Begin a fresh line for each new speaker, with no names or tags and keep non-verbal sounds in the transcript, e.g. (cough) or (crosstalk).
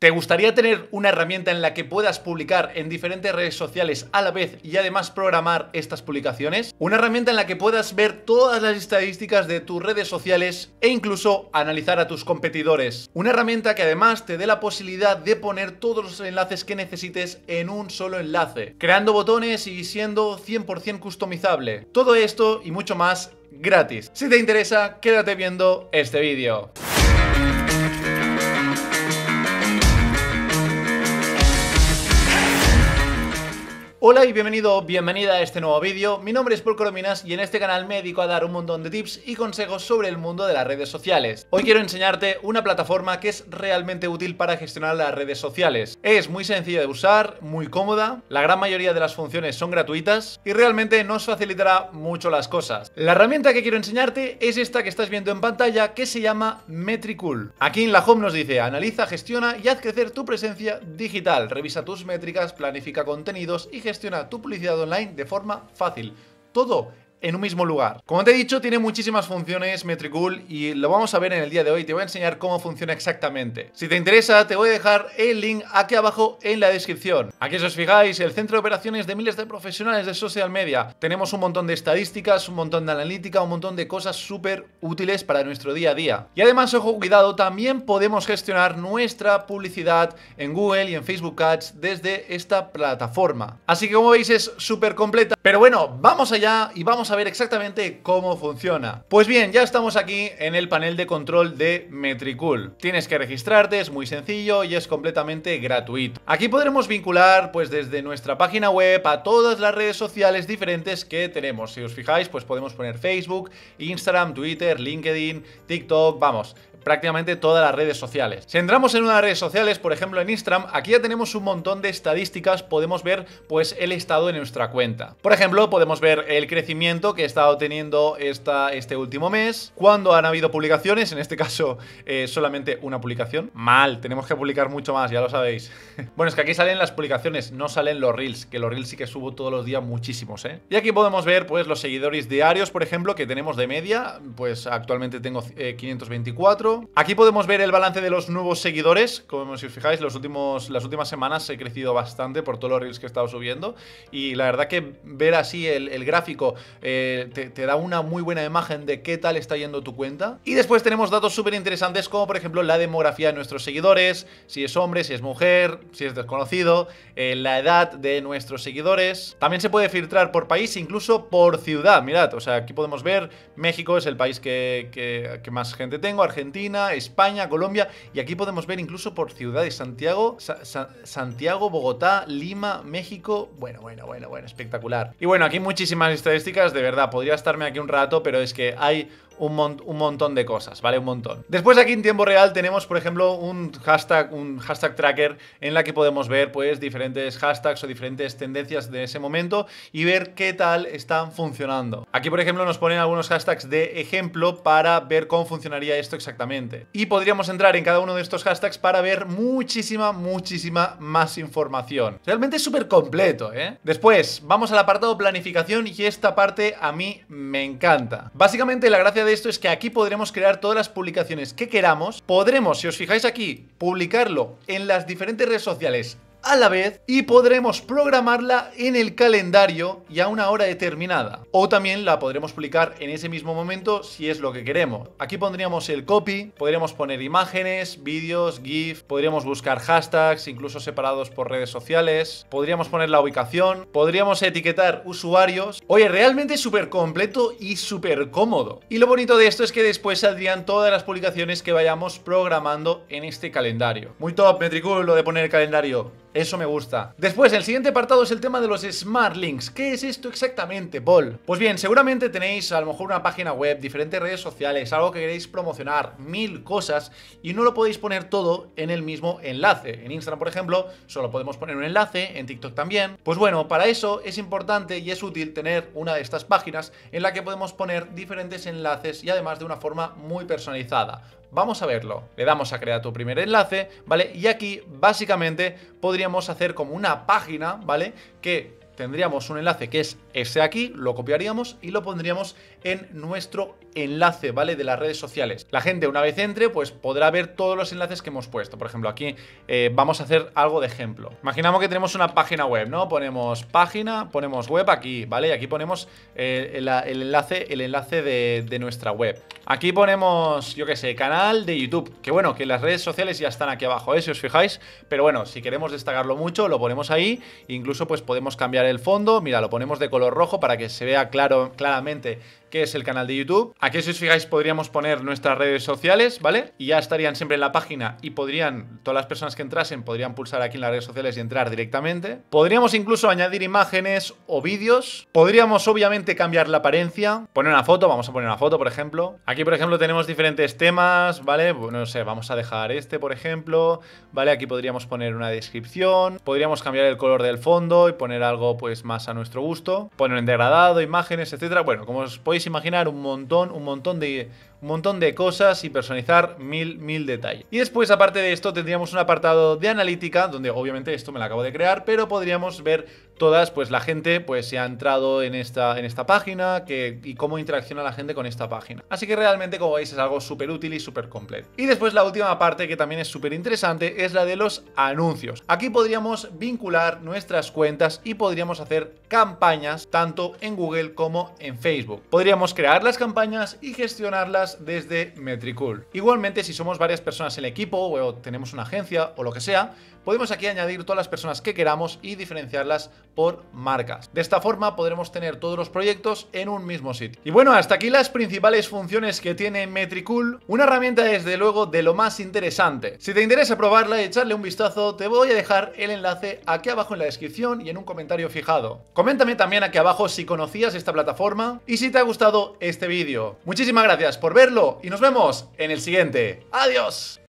¿Te gustaría tener una herramienta en la que puedas publicar en diferentes redes sociales a la vez y además programar estas publicaciones? Una herramienta en la que puedas ver todas las estadísticas de tus redes sociales e incluso analizar a tus competidores. Una herramienta que además te dé la posibilidad de poner todos los enlaces que necesites en un solo enlace, creando botones y siendo 100% customizable. Todo esto y mucho más gratis. Si te interesa, quédate viendo este vídeo. Hola y bienvenido bienvenida a este nuevo vídeo. Mi nombre es Paul Corominas y en este canal me dedico a dar un montón de tips y consejos sobre el mundo de las redes sociales. Hoy quiero enseñarte una plataforma que es realmente útil para gestionar las redes sociales. Es muy sencilla de usar, muy cómoda, la gran mayoría de las funciones son gratuitas y realmente nos facilitará mucho las cosas. La herramienta que quiero enseñarte es esta que estás viendo en pantalla que se llama Metricool. Aquí en la home nos dice analiza, gestiona y haz crecer tu presencia digital. Revisa tus métricas, planifica contenidos y gestiona tu publicidad online de forma fácil. Todo en un mismo lugar. Como te he dicho, tiene muchísimas funciones Metricool y lo vamos a ver en el día de hoy. Te voy a enseñar cómo funciona exactamente. Si te interesa, te voy a dejar el link aquí abajo en la descripción. Aquí si os fijáis, el centro de operaciones de miles de profesionales de social media. Tenemos un montón de estadísticas, un montón de analítica, un montón de cosas súper útiles para nuestro día a día. Y además, ojo, cuidado, también podemos gestionar nuestra publicidad en Google y en Facebook Ads desde esta plataforma. Así que como veis es súper completa. Pero bueno, vamos allá y vamos a ver exactamente cómo funciona. Pues bien, ya estamos aquí en el panel de control de Metricool. Tienes que registrarte, es muy sencillo y es completamente gratuito. Aquí podremos vincular pues desde nuestra página web a todas las redes sociales diferentes que tenemos. Si os fijáis, pues podemos poner Facebook, Instagram, Twitter, LinkedIn, TikTok, vamos, prácticamente todas las redes sociales. Si entramos en una de redes sociales, por ejemplo en Instagram, aquí ya tenemos un montón de estadísticas, podemos ver pues el estado de nuestra cuenta. Por ejemplo, podemos ver el crecimiento que he estado teniendo esta, este último mes, cuando han habido publicaciones, en este caso eh, solamente una publicación. Mal, tenemos que publicar mucho más, ya lo sabéis. (laughs) bueno, es que aquí salen las publicaciones, no salen los reels, que los reels sí que subo todos los días muchísimos, ¿eh? Y aquí podemos ver pues los seguidores diarios, por ejemplo, que tenemos de media, pues actualmente tengo 524, eh, Aquí podemos ver el balance de los nuevos seguidores. Como si os fijáis, las últimas semanas he crecido bastante por todos los reels que he estado subiendo. Y la verdad que ver así el, gráfico eh, te, da una muy buena imagen de qué tal está yendo tu cuenta. Y después tenemos datos súper interesantes como por ejemplo la demografía de nuestros seguidores, si es hombre, si es mujer, si es desconocido, eh, la edad de nuestros seguidores. También se puede filtrar por país, incluso por ciudad. Mirad, o sea, aquí podemos ver México es el país que más gente tengo, Argentina. España, Colombia, y aquí podemos ver incluso por ciudades, Santiago, Santiago, Bogotá, Lima, México, bueno, bueno, bueno, bueno, espectacular. Y bueno, aquí muchísimas estadísticas, de verdad, podría estarme aquí un rato, pero es que hay un, un, montón de cosas, ¿vale? Un montón. Después aquí en tiempo real tenemos, por ejemplo, un hashtag, un hashtag tracker en la que podemos ver, pues, diferentes hashtags o diferentes tendencias de ese momento y ver qué tal están funcionando. Aquí, por ejemplo, nos ponen algunos hashtags de ejemplo para ver cómo funcionaría esto exactamente y podríamos entrar en cada uno de estos hashtags para ver muchísima, muchísima más información. Realmente es súper completo, ¿eh? Después, vamos al apartado planificación y esta parte a mí me encanta. Básicamente la gracia de esto es que aquí podremos crear todas las publicaciones que queramos. Podremos, si os fijáis aquí, publicarlo en las diferentes redes sociales a la vez y podremos programarla en el calendario y a una hora determinada. O también la podremos publicar en ese mismo momento si es lo que queremos. Aquí pondríamos el copy, podríamos poner imágenes, vídeos, GIF, podríamos buscar hashtags, incluso separados por redes sociales, podríamos poner la ubicación, podríamos etiquetar usuarios. Oye, realmente súper completo y súper cómodo. Y lo bonito de esto es que después saldrían todas las publicaciones que vayamos programando en este calendario. Muy top, Metricool, lo de poner el calendario. Eso me gusta. Después, el siguiente apartado es el tema de los Smart Links. ¿Qué es esto exactamente, Paul? Pues bien, seguramente tenéis a lo mejor una página web, diferentes redes sociales, algo que queréis promocionar, mil cosas, y no lo podéis poner todo en el mismo enlace. En Instagram, por ejemplo, solo podemos poner un enlace, en TikTok también. Pues bueno, para eso es importante y es útil tener una de estas páginas en la que podemos poner diferentes enlaces y además de una forma muy personalizada. Vamos a verlo. Le damos a crear tu primer enlace, ¿vale? Y aquí básicamente podríamos hacer como una página, ¿vale? Que tendríamos un enlace que es ese aquí, lo copiaríamos y lo pondríamos en nuestro enlace, ¿vale? De las redes sociales. La gente una vez entre, pues podrá ver todos los enlaces que hemos puesto. Por ejemplo, aquí eh, vamos a hacer algo de ejemplo. Imaginamos que tenemos una página web, ¿no? Ponemos página, ponemos web aquí, ¿vale? Y aquí ponemos eh, el, enlace, el enlace de, nuestra web. Aquí ponemos, yo qué sé, canal de YouTube. Que bueno, que las redes sociales ya están aquí abajo, ¿eh? Si os fijáis. Pero bueno, si queremos destacarlo mucho, lo ponemos ahí. Incluso pues podemos cambiar el fondo. Mira, lo ponemos de color rojo para que se vea claro, claramente que es el canal de YouTube. Aquí, si os fijáis, podríamos poner nuestras redes sociales, ¿vale? Y ya estarían siempre en la página y podrían, todas las personas que entrasen, podrían pulsar aquí en las redes sociales y entrar directamente. Podríamos incluso añadir imágenes o vídeos. Podríamos, obviamente, cambiar la apariencia. Poner una foto, vamos a poner una foto, por ejemplo. Aquí, por ejemplo, tenemos diferentes temas, ¿vale? Bueno, no sé, vamos a dejar este, por ejemplo, ¿vale? Aquí podríamos poner una descripción. Podríamos cambiar el color del fondo y poner algo, pues, más a nuestro gusto. Poner en degradado, imágenes, etcétera. Bueno, como os podéis imaginar un montón, un montón de, un montón de cosas y personalizar mil, mil detalles. Y después, aparte de esto, tendríamos un apartado de analítica, donde obviamente esto me lo acabo de crear, pero podríamos ver todas, pues la gente pues, se ha entrado en esta, en esta página que, y cómo interacciona la gente con esta página. Así que realmente, como veis, es algo súper útil y súper completo. Y después la última parte que también es súper interesante es la de los anuncios. Aquí podríamos vincular nuestras cuentas y podríamos hacer campañas tanto en Google como en Facebook. Podríamos crear las campañas y gestionarlas desde Metricool. Igualmente, si somos varias personas en el equipo o tenemos una agencia o lo que sea, podemos aquí añadir todas las personas que queramos y diferenciarlas por marcas. De esta forma podremos tener todos los proyectos en un mismo sitio. Y bueno, hasta aquí las principales funciones que tiene Metricool, una herramienta desde luego de lo más interesante. Si te interesa probarla y echarle un vistazo, te voy a dejar el enlace aquí abajo en la descripción y en un comentario fijado. Coméntame también aquí abajo si conocías esta plataforma y si te ha gustado este vídeo. Muchísimas gracias por verlo y nos vemos en el siguiente. ¡Adiós!